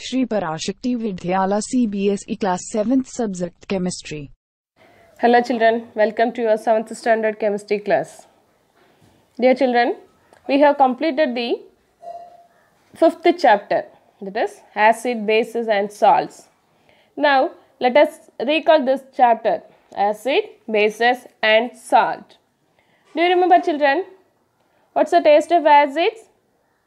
Shri Parashakti Vidyala CBSE Class 7th Subject Chemistry. Hello children, welcome to your 7th standard chemistry class. Dear children, we have completed the 5th chapter that is acid, bases and salts. Now let us recall this chapter acid, bases and salt. Do you remember children? What's the taste of acids?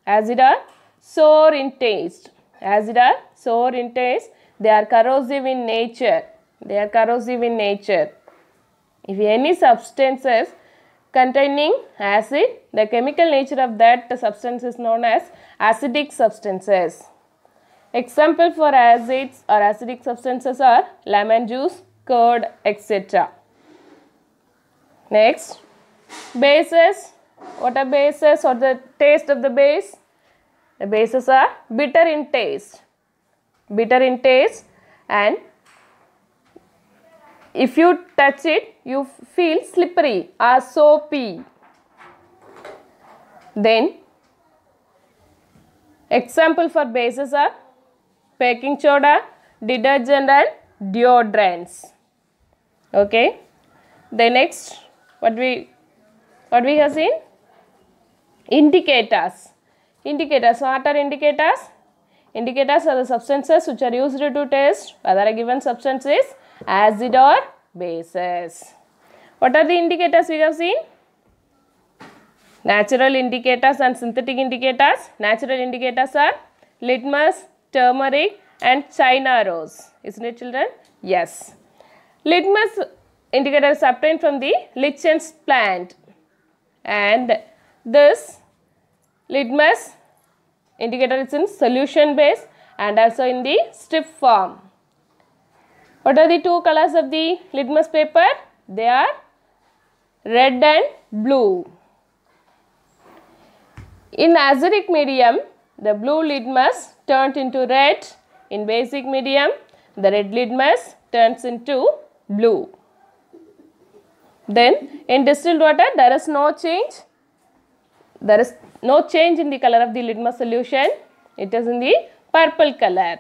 Acid are sour in taste are sour in taste. They are corrosive in nature. They are corrosive in nature. If any substances containing acid, the chemical nature of that substance is known as acidic substances. Example for acids or acidic substances are lemon juice, curd, etc. Next, bases. What are bases or the taste of the base? The bases are bitter in taste. Bitter in taste and if you touch it, you feel slippery or soapy. Then example for bases are baking soda, detergent and deodorants. Okay. The next what we what we have seen indicators Indicators. What are indicators? Indicators are the substances which are used to test whether a given substance is acid or bases. What are the indicators we have seen? Natural indicators and synthetic indicators. Natural indicators are litmus, turmeric and China rose. Isn't it children? Yes. Litmus indicator is obtained from the lichens plant and this litmus indicator is in solution base and also in the strip form. What are the two colors of the litmus paper? They are red and blue. In acidic medium, the blue litmus turned into red. In basic medium, the red litmus turns into blue. Then in distilled water, there is no change. There is no change in the color of the litmus solution. It is in the purple color.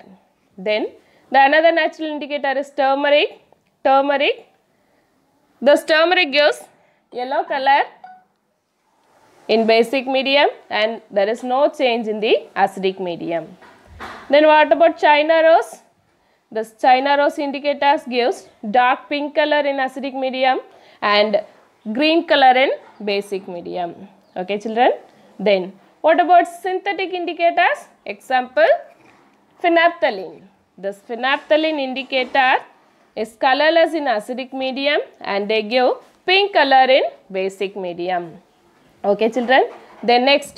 Then the another natural indicator is turmeric. Turmeric. This turmeric gives yellow color in basic medium and there is no change in the acidic medium. Then what about China rose? This China rose indicators gives dark pink color in acidic medium and green color in basic medium. Okay children. Then what about synthetic indicators? Example phenolphthalein. This phenolphthalein indicator is colorless in acidic medium and they give pink color in basic medium. Okay children. Then next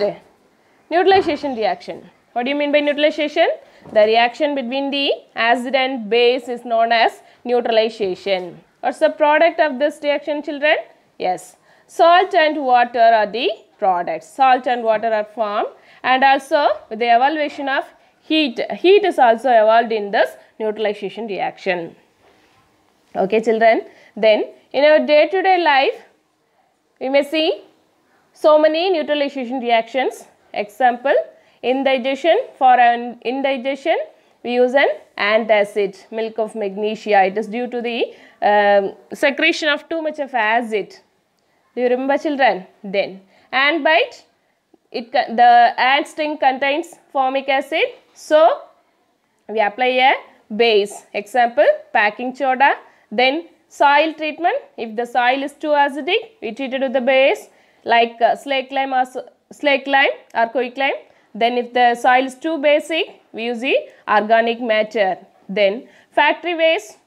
neutralization reaction. What do you mean by neutralization? The reaction between the acid and base is known as neutralization. What's the product of this reaction children? Yes, Salt and water are the products. Salt and water are formed and also with the evaluation of heat. Heat is also evolved in this neutralization reaction. Okay children. Then in our day to day life we may see so many neutralization reactions. Example indigestion for an indigestion we use an antacid milk of magnesia. It is due to the um, secretion of too much of acid do you remember children? Then ant bite, it, the ant sting contains formic acid. So, we apply a base. Example, packing soda. Then soil treatment. If the soil is too acidic, we treat it with the base like uh, slake lime or slake lime or quick lime. Then if the soil is too basic, we use the organic matter. Then factory waste,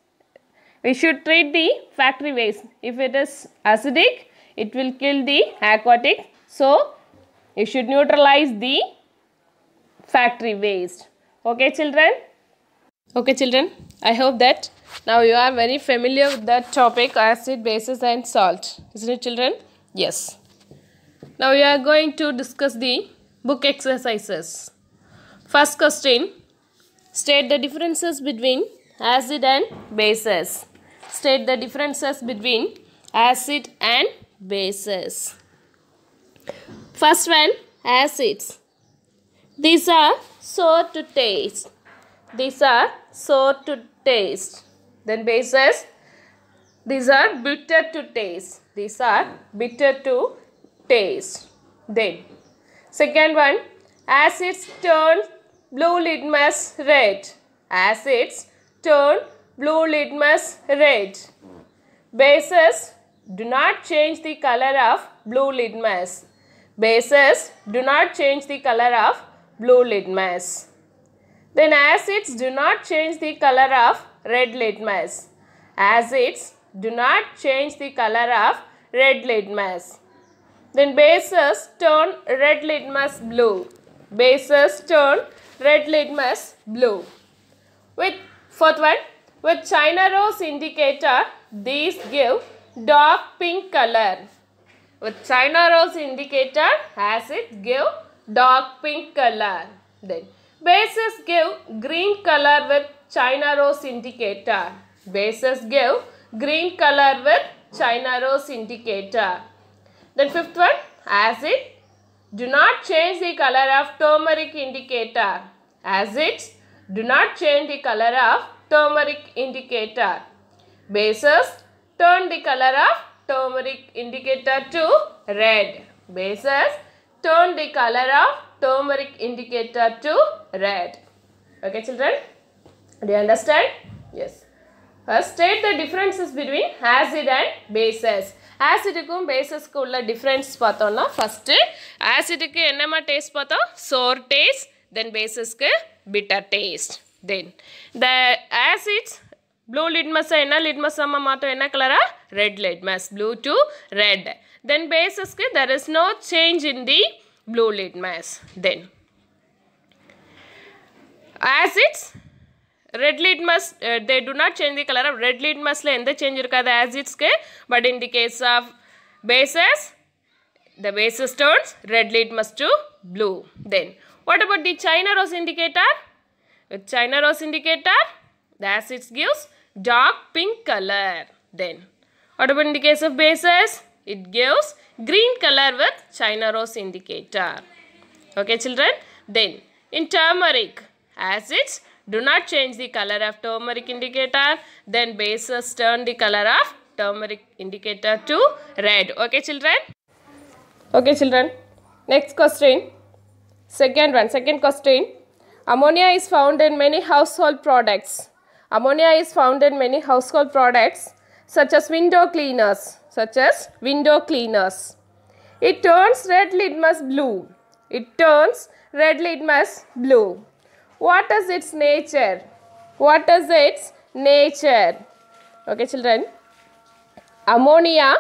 we should treat the factory waste. If it is acidic, it will kill the aquatic. So, you should neutralize the factory waste. Okay, children? Okay, children. I hope that now you are very familiar with that topic acid, bases and salt. Isn't it, children? Yes. Now, we are going to discuss the book exercises. First question. State the differences between acid and bases. State the differences between acid and bases. First one, acids. These are sour to taste. These are sour to taste. Then bases. These are bitter to taste. These are bitter to taste. Then second one, acids turn blue litmus red. Acids turn blue litmus red. Bases do not change the color of blue litmus. Bases do not change the color of blue litmus. Then acids do not change the color of red litmus. Acids do not change the color of red litmus. Then bases turn red litmus blue. Bases turn red litmus blue. With fourth one, with China rose indicator, these give dark pink color. With China rose indicator has it give dark pink color. Then bases give green color with China rose indicator. Bases give green color with China rose indicator. Then fifth one acid. Do not change the color of turmeric indicator. Acids do not change the color of turmeric indicator. Bases turn the color of turmeric indicator to red. Bases, turn the color of turmeric indicator to red. Okay children, do you understand? Yes. First state the differences between acid and bases. acid ஆசிடுக்கும் பேசஸ்க்கு first acid பார்த்தோம்னா first ஆசிடுக்கு taste taste sour taste then bases பேசஸ்க்கு bitter taste. Then the acids Blue litmus என்ன litmus நம்ம மாத்தோம் என்ன கலரா red litmus blue to red then basis ke there is no change in the blue litmus then as it's red litmus uh, they do not change the color of red le enda change இருக்காது as it's ke, but in the case of basis the basis turns red litmus to blue then what about the china rose indicator with china rose indicator the acids gives dark pink color. Then what about in the case of bases? It gives green color with China rose indicator. Okay children. Then in turmeric acids do not change the color of turmeric indicator. Then bases turn the color of turmeric indicator to red. Okay children. Okay children. Next question. Second one. Second question. Ammonia is found in many household products. Ammonia is found in many household products such as window cleaners, such as window cleaners. It turns red litmus blue. It turns red litmus blue. What is its nature? What is its nature? Okay children. Ammonia.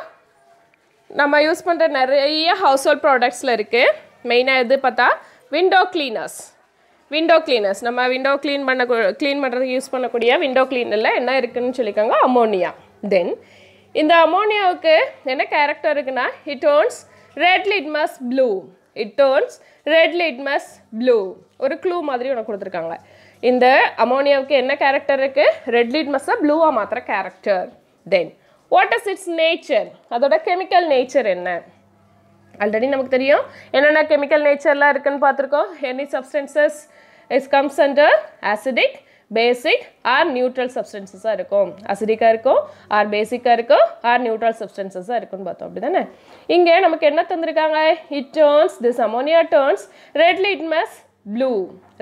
நம்ம use பண்ணுற household products household ப்ராடக்ட்ஸில் இருக்குது window cleaners. Window cleaners நம்ம window clean பண்ண clean பண்ணுறதுக்கு use பண்ணக்கூடிய window கிளீனரில் என்ன இருக்குதுன்னு சொல்லிக்கோங்க அமோனியா தென் இந்த அமோனியாவுக்கு என்ன கேரக்டர் இருக்குன்னா it turns red litmus blue it turns red litmus blue ஒரு க்ளூ மாதிரி உனக்கு கொடுத்துருக்காங்க இந்த அமோனியாவுக்கு என்ன கேரக்டர் இருக்குது ரெட் லிட்மஸை ப்ளூவாக மாத்திர character then what is its nature அதோட கெமிக்கல் நேச்சர் என்ன ஆல்ரெடி நமக்கு தெரியும் என்னென்ன கெமிக்கல் நேச்சர்லாம் இருக்குன்னு பார்த்துருக்கோம் any substances is comes under acidic basic or neutral சப்ஸ்டன்சஸாக இருக்கும் அசிடிக்காக இருக்கும் ஆர் பேசிக்காக இருக்கும் ஆர் நியூட்ரல் சப்ஸ்டன்சஸாக இருக்கும்னு பார்த்தோம் அப்படி தானே இங்கே நமக்கு என்ன தந்திருக்காங்க it turns this ammonia turns red litmus blue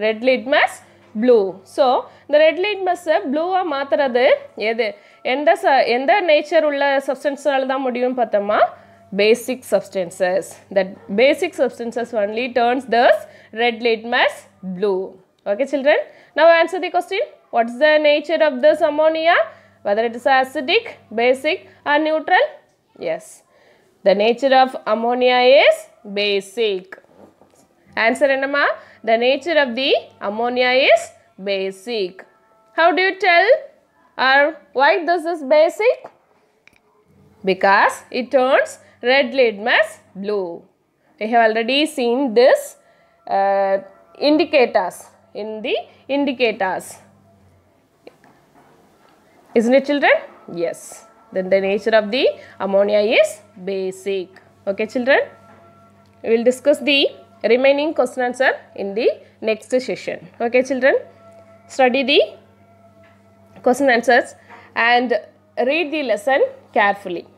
red litmus blue so இந்த ரெட் மஸ்ஸை ப்ளூவாக மாற்றுறது எது எந்த ச எந்த நேச்சர் உள்ள சப்ஸ்டன்ஸ்னால தான் முடியும்னு பார்த்தோம்னா basic substances. That basic substances only turns this red litmus blue. Okay children. Now answer the question. What is the nature of this ammonia? Whether it is acidic, basic or neutral? Yes. The nature of ammonia is basic. Answer enema. The nature of the ammonia is basic. How do you tell or why this is basic? Because it turns red lead mass blue. We have already seen this uh, indicators in the indicators. Isn't it children? Yes. Then the nature of the ammonia is basic. Okay children? We will discuss the remaining question answer in the next session. Okay children? Study the question answers and read the lesson carefully.